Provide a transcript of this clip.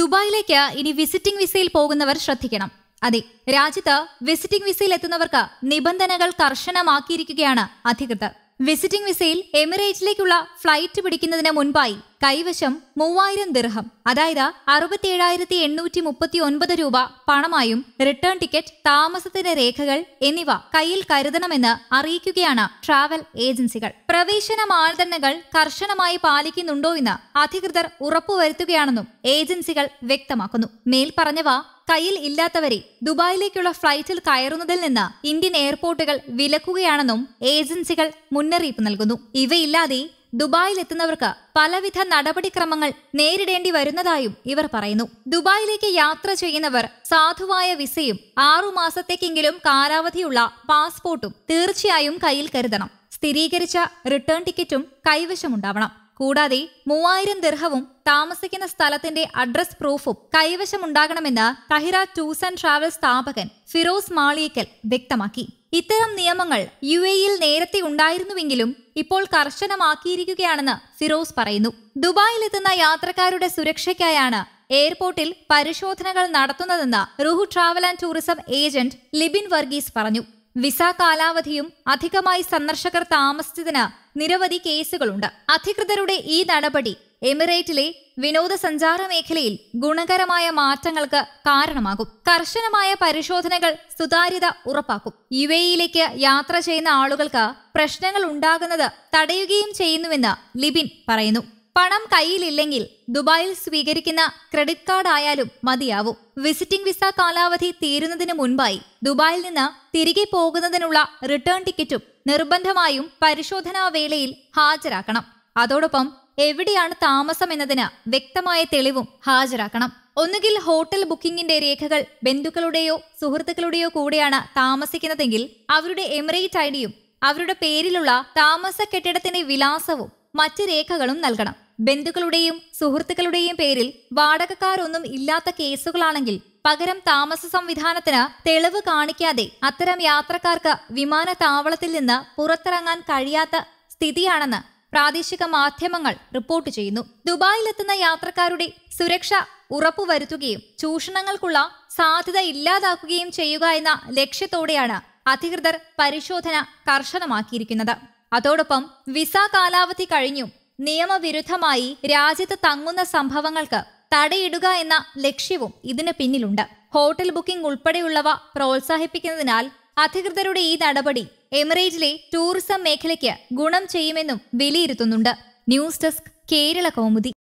ദുബായിലേക്ക് ഇനി വിസിറ്റിംഗ് വിസയിൽ പോകുന്നവർ ശ്രദ്ധിക്കണം അതെ രാജ്യത്ത് വിസിറ്റിംഗ് വിസയിൽ എത്തുന്നവർക്ക് നിബന്ധനകൾ കർശനമാക്കിയിരിക്കുകയാണ് അധികൃതർ വിസിറ്റിംഗ് വിസയിൽ എമിറേറ്റിലേക്കുള്ള ഫ്ലൈറ്റ് പിടിക്കുന്നതിന് മുൻപായി കൈവശം മൂവായിരം ദിർഹം അതായത് ഏഴായിരത്തി എണ്ണൂറ്റി മുപ്പത്തി ഒൻപത് രൂപ പണമായും റിട്ടേൺ ടിക്കറ്റ് താമസത്തിന്റെ രേഖകൾ എന്നിവ കയ്യിൽ കരുതണമെന്ന് അറിയിക്കുകയാണ് ട്രാവൽ ഏജൻസികൾ പ്രവേശന മാനദണ്ഡങ്ങൾ കർശനമായി പാലിക്കുന്നുണ്ടോ എന്ന് അധികൃതർ ഉറപ്പുവരുത്തുകയാണെന്നും ഏജൻസികൾ വ്യക്തമാക്കുന്നു മേൽപ്പറഞ്ഞവ കയ്യിൽ ഇല്ലാത്തവരെ ദുബായിലേക്കുള്ള ഫ്ലൈറ്റിൽ കയറുന്നതിൽ നിന്ന് ഇന്ത്യൻ എയർപോർട്ടുകൾ വിലക്കുകയാണെന്നും ഏജൻസികൾ മുന്നറിയിപ്പ് നൽകുന്നു ഇവയില്ലാതെ ദുബായിലെത്തുന്നവർക്ക് പലവിധ നടപടിക്രമങ്ങൾ നേരിടേണ്ടി വരുന്നതായും ഇവർ പറയുന്നു ദുബായിലേക്ക് യാത്ര ചെയ്യുന്നവർ സാധുവായ വിസയും ആറുമാസത്തേക്കെങ്കിലും കാലാവധിയുള്ള പാസ്പോർട്ടും തീർച്ചയായും കയ്യിൽ കരുതണം സ്ഥിരീകരിച്ച റിട്ടേൺ ടിക്കറ്റും കൈവശമുണ്ടാവണം കൂടാതെ മൂവായിരം ദിർഹവും താമസിക്കുന്ന സ്ഥലത്തിന്റെ അഡ്രസ് പ്രൂഫും കൈവശമുണ്ടാകണമെന്ന് കഹിറ ടൂസ് ആൻഡ് ട്രാവൽ സ്ഥാപകൻ ഫിറോസ് മാളിയക്കൽ വ്യക്തമാക്കി ഇത്തരം നിയമങ്ങൾ യു എയിൽ നേരത്തെ ഉണ്ടായിരുന്നുവെങ്കിലും ഇപ്പോൾ കർശനമാക്കിയിരിക്കുകയാണെന്ന് ഫിറോസ് പറയുന്നു ദുബായിലെത്തുന്ന യാത്രക്കാരുടെ സുരക്ഷയ്ക്കായാണ് എയർപോർട്ടിൽ പരിശോധനകൾ നടത്തുന്നതെന്ന് Ruhu travel and tourism agent Libin Varghese പറഞ്ഞു വിസ കാലാവധിയും അധികമായി സന്ദർശകർ താമസിച്ചതിന് നിരവധി കേസുകളുണ്ട് അധികൃതരുടെ ഈ നടപടി എമിറേറ്റിലെ വിനോദസഞ്ചാര മേഖലയിൽ ഗുണകരമായ മാറ്റങ്ങൾക്ക് കാരണമാകും കർശനമായ പരിശോധനകൾ സുതാര്യത ഉറപ്പാക്കും യു എയിലേക്ക് യാത്ര ചെയ്യുന്ന ആളുകൾക്ക് പ്രശ്നങ്ങൾ ഉണ്ടാകുന്നത് തടയുകയും ചെയ്യുന്നുവെന്ന് ലിബിൻ പറയുന്നു പണം കയ്യിലില്ലെങ്കിൽ ദുബായിൽ സ്വീകരിക്കുന്ന ക്രെഡിറ്റ് കാർഡ് ആയാലും മതിയാവും വിസിറ്റിംഗ് വിസ കാലാവധി തീരുന്നതിന് മുൻപായി ദുബായിൽ നിന്ന് തിരികെ പോകുന്നതിനുള്ള റിട്ടേൺ ടിക്കറ്റും നിർബന്ധമായും പരിശോധനാ വേളയിൽ ഹാജരാക്കണം അതോടൊപ്പം എവിടെയാണ് താമസം എന്നതിന് വ്യക്തമായ തെളിവും ഹാജരാക്കണം ഒന്നുകിൽ ഹോട്ടൽ ബുക്കിംഗിന്റെ രേഖകൾ ബന്ധുക്കളുടെയോ സുഹൃത്തുക്കളുടെയോ കൂടെയാണ് താമസിക്കുന്നതെങ്കിൽ അവരുടെ എമിറേറ്റ് ഐഡിയും അവരുടെ പേരിലുള്ള താമസ കെട്ടിടത്തിന്റെ വിലാസവും മറ്റ് രേഖകളും നൽകണം ബന്ധുക്കളുടെയും സുഹൃത്തുക്കളുടെയും പേരിൽ വാടകക്കാരൊന്നും ഇല്ലാത്ത കേസുകളാണെങ്കിൽ പകരം താമസ സംവിധാനത്തിന് തെളിവ് കാണിക്കാതെ അത്തരം യാത്രക്കാർക്ക് വിമാനത്താവളത്തിൽ നിന്ന് പുറത്തിറങ്ങാൻ കഴിയാത്ത സ്ഥിതിയാണെന്ന് പ്രാദേശിക മാധ്യമങ്ങൾ റിപ്പോർട്ട് ചെയ്യുന്നു ദുബായിലെത്തുന്ന യാത്രക്കാരുടെ സുരക്ഷ ഉറപ്പുവരുത്തുകയും ചൂഷണങ്ങൾക്കുള്ള സാധ്യത ഇല്ലാതാക്കുകയും ചെയ്യുക എന്ന ലക്ഷ്യത്തോടെയാണ് അധികൃതർ പരിശോധന കർശനമാക്കിയിരിക്കുന്നത് അതോടൊപ്പം വിസ കാലാവധി കഴിഞ്ഞും നിയമവിരുദ്ധമായി രാജ്യത്ത് തങ്ങുന്ന സംഭവങ്ങൾക്ക് തടയിടുക എന്ന ലക്ഷ്യവും ഇതിന് പിന്നിലുണ്ട് ഹോട്ടൽ ബുക്കിംഗ് ഉൾപ്പെടെയുള്ളവ പ്രോത്സാഹിപ്പിക്കുന്നതിനാൽ അധികൃതരുടെ ഈ നടപടി എമിറേറ്റിലെ ടൂറിസം മേഖലയ്ക്ക് ഗുണം ചെയ്യുമെന്നും വിലയിരുത്തുന്നുണ്ട് ന്യൂസ് ഡെസ്ക് കേരള കൗമുദി